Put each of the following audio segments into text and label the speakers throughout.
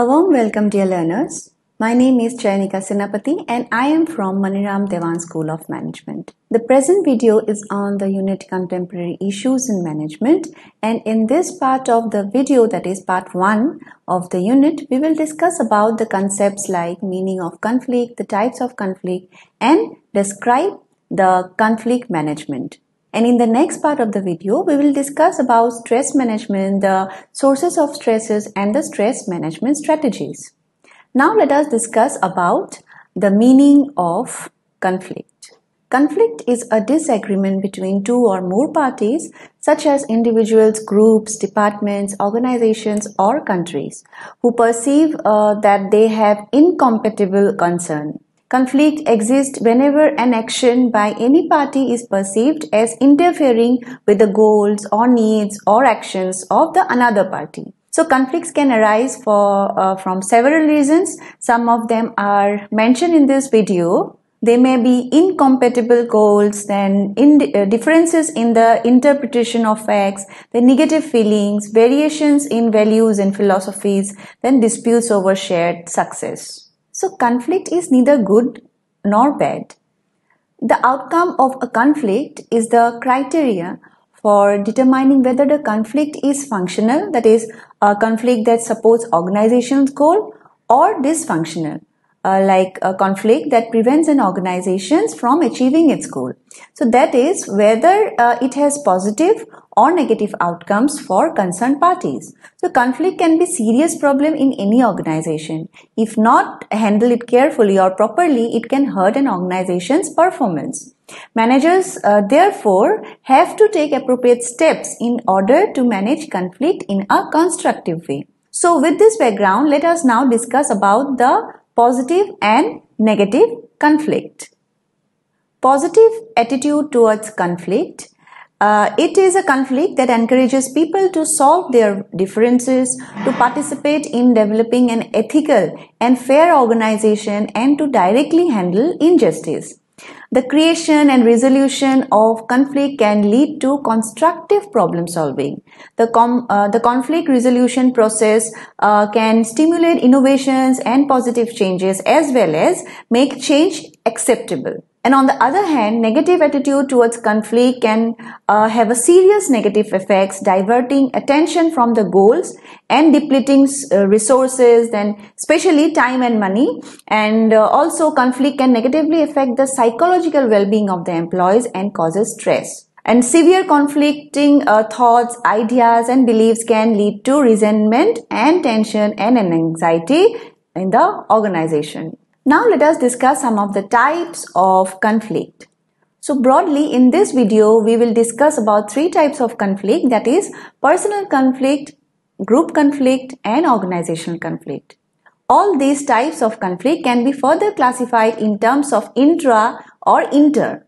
Speaker 1: A warm welcome, dear learners. My name is Chayanika Sinapati and I am from Maniram Devan School of Management. The present video is on the unit Contemporary Issues in Management and in this part of the video that is part 1 of the unit, we will discuss about the concepts like meaning of conflict, the types of conflict and describe the conflict management. And in the next part of the video, we will discuss about stress management, the sources of stresses and the stress management strategies. Now let us discuss about the meaning of conflict. Conflict is a disagreement between two or more parties, such as individuals, groups, departments, organizations, or countries, who perceive uh, that they have incompatible concern Conflict exists whenever an action by any party is perceived as interfering with the goals or needs or actions of the another party. So conflicts can arise for, uh, from several reasons. Some of them are mentioned in this video. They may be incompatible goals, then in, uh, differences in the interpretation of facts, the negative feelings, variations in values and philosophies, then disputes over shared success. So, conflict is neither good nor bad. The outcome of a conflict is the criteria for determining whether the conflict is functional, that is, a conflict that supports organization's goal, or dysfunctional, uh, like a conflict that prevents an organization from achieving its goal. So that is whether uh, it has positive or negative outcomes for concerned parties. So conflict can be serious problem in any organization. If not handle it carefully or properly, it can hurt an organization's performance. Managers uh, therefore have to take appropriate steps in order to manage conflict in a constructive way. So with this background, let us now discuss about the positive and negative conflict. Positive attitude towards conflict. Uh, it is a conflict that encourages people to solve their differences, to participate in developing an ethical and fair organization, and to directly handle injustice. The creation and resolution of conflict can lead to constructive problem solving. The, com uh, the conflict resolution process uh, can stimulate innovations and positive changes as well as make change acceptable. And on the other hand, negative attitude towards conflict can uh, have a serious negative effects, diverting attention from the goals and depleting uh, resources, then especially time and money. And uh, also conflict can negatively affect the psychological well-being of the employees and causes stress. And severe conflicting uh, thoughts, ideas and beliefs can lead to resentment and tension and an anxiety in the organization. Now let us discuss some of the types of conflict. So broadly in this video we will discuss about three types of conflict that is personal conflict, group conflict and organizational conflict. All these types of conflict can be further classified in terms of intra or inter.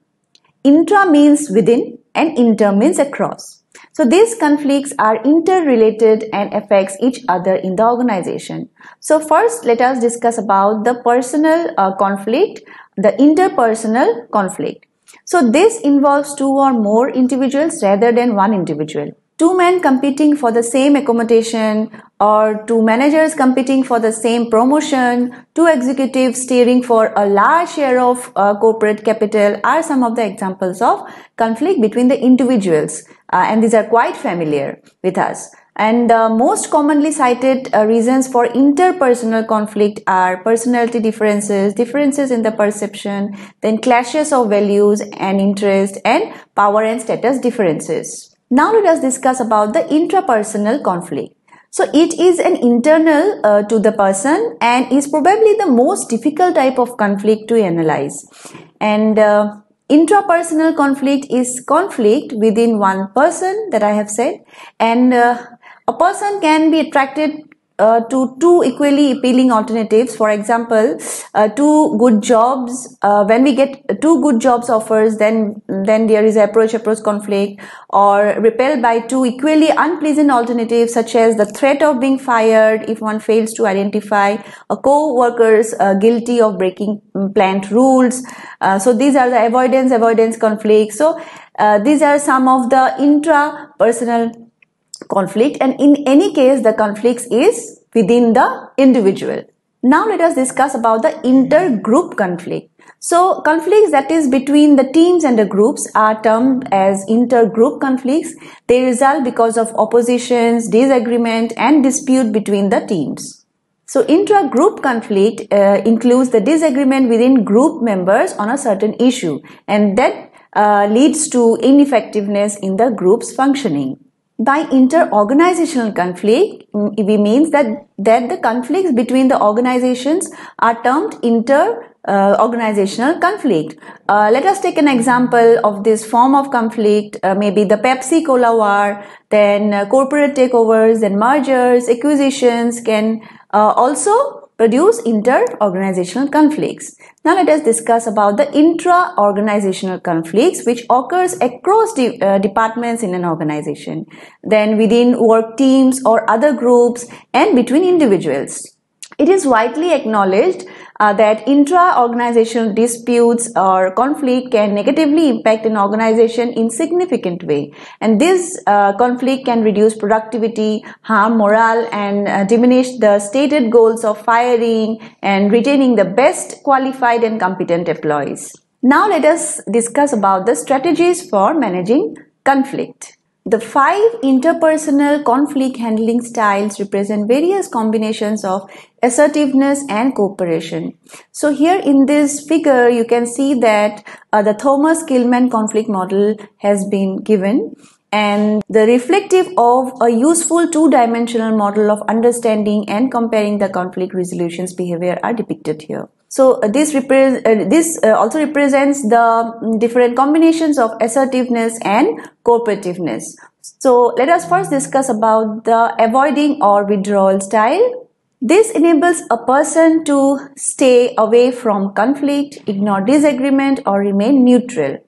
Speaker 1: Intra means within and inter means across. So these conflicts are interrelated and affects each other in the organization. So first, let us discuss about the personal uh, conflict, the interpersonal conflict. So this involves two or more individuals rather than one individual two men competing for the same accommodation or two managers competing for the same promotion, two executives steering for a large share of uh, corporate capital are some of the examples of conflict between the individuals. Uh, and these are quite familiar with us. And uh, most commonly cited uh, reasons for interpersonal conflict are personality differences, differences in the perception, then clashes of values and interest, and power and status differences. Now let us discuss about the intrapersonal conflict. So it is an internal uh, to the person and is probably the most difficult type of conflict to analyze. And uh, intrapersonal conflict is conflict within one person that I have said. And uh, a person can be attracted uh, to two equally appealing alternatives. For example, uh, two good jobs. Uh, when we get two good jobs offers, then then there is approach approach conflict, or repelled by two equally unpleasant alternatives, such as the threat of being fired if one fails to identify a co-workers uh, guilty of breaking plant rules. Uh, so these are the avoidance avoidance conflicts. So uh, these are some of the intra personal conflict and in any case the conflicts is within the individual. Now let us discuss about the intergroup conflict. So conflicts that is between the teams and the groups are termed as intergroup conflicts. They result because of oppositions, disagreement and dispute between the teams. So intra-group conflict uh, includes the disagreement within group members on a certain issue and that uh, leads to ineffectiveness in the group's functioning by inter-organizational conflict we means that that the conflicts between the organizations are termed inter uh, organizational conflict. Uh, let us take an example of this form of conflict, uh, maybe the Pepsi Cola war, then uh, corporate takeovers and mergers, acquisitions can uh, also produce inter-organizational conflicts. Now let us discuss about the intra-organizational conflicts which occurs across de uh, departments in an organization, then within work teams or other groups and between individuals. It is widely acknowledged uh, that intra-organizational disputes or conflict can negatively impact an organization in significant way. And this uh, conflict can reduce productivity, harm morale, and uh, diminish the stated goals of firing and retaining the best qualified and competent employees. Now let us discuss about the strategies for managing conflict. The five interpersonal conflict handling styles represent various combinations of assertiveness and cooperation. So here in this figure, you can see that uh, the Thomas Killman conflict model has been given and the reflective of a useful two-dimensional model of understanding and comparing the conflict resolutions behavior are depicted here. So uh, this repre- uh, this uh, also represents the mm, different combinations of assertiveness and cooperativeness. So let us first discuss about the avoiding or withdrawal style. This enables a person to stay away from conflict, ignore disagreement or remain neutral.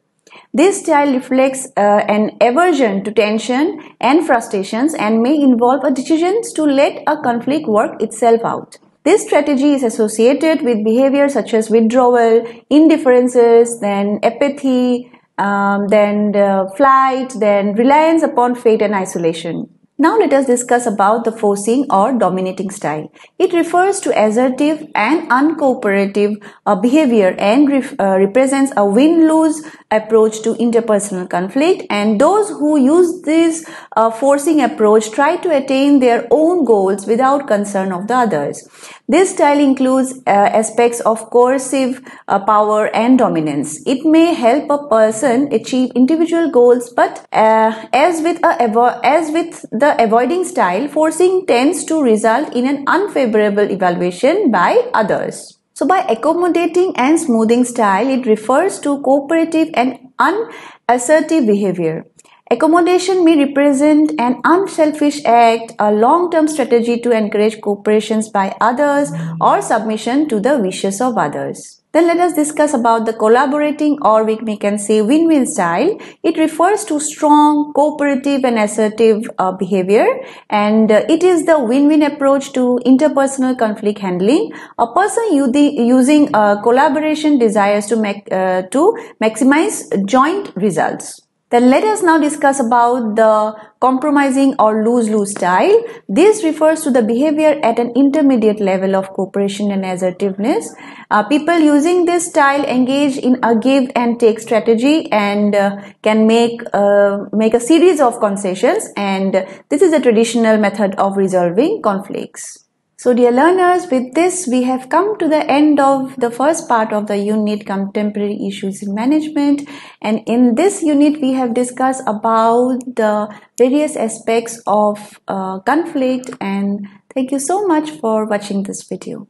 Speaker 1: This style reflects uh, an aversion to tension and frustrations and may involve a decision to let a conflict work itself out. This strategy is associated with behaviors such as withdrawal, indifferences, then apathy, um, then the uh, flight, then reliance upon fate and isolation. Now let us discuss about the forcing or dominating style. It refers to assertive and uncooperative uh, behavior and ref, uh, represents a win-lose approach to interpersonal conflict and those who use this uh, forcing approach try to attain their own goals without concern of the others. This style includes uh, aspects of coercive uh, power and dominance. It may help a person achieve individual goals, but uh, as with a as with the avoiding style, forcing tends to result in an unfavorable evaluation by others. So by accommodating and smoothing style, it refers to cooperative and unassertive behavior. Accommodation may represent an unselfish act, a long term strategy to encourage cooperations by others or submission to the wishes of others. Then let us discuss about the collaborating or we can say win-win style. It refers to strong, cooperative and assertive uh, behavior and uh, it is the win-win approach to interpersonal conflict handling. A person using uh, collaboration desires to, make, uh, to maximize joint results. Then let us now discuss about the compromising or lose-lose style. This refers to the behavior at an intermediate level of cooperation and assertiveness. Uh, people using this style engage in a give and take strategy and uh, can make uh, make a series of concessions and this is a traditional method of resolving conflicts. So dear learners, with this we have come to the end of the first part of the unit Contemporary Issues in Management and in this unit we have discussed about the various aspects of uh, conflict and thank you so much for watching this video.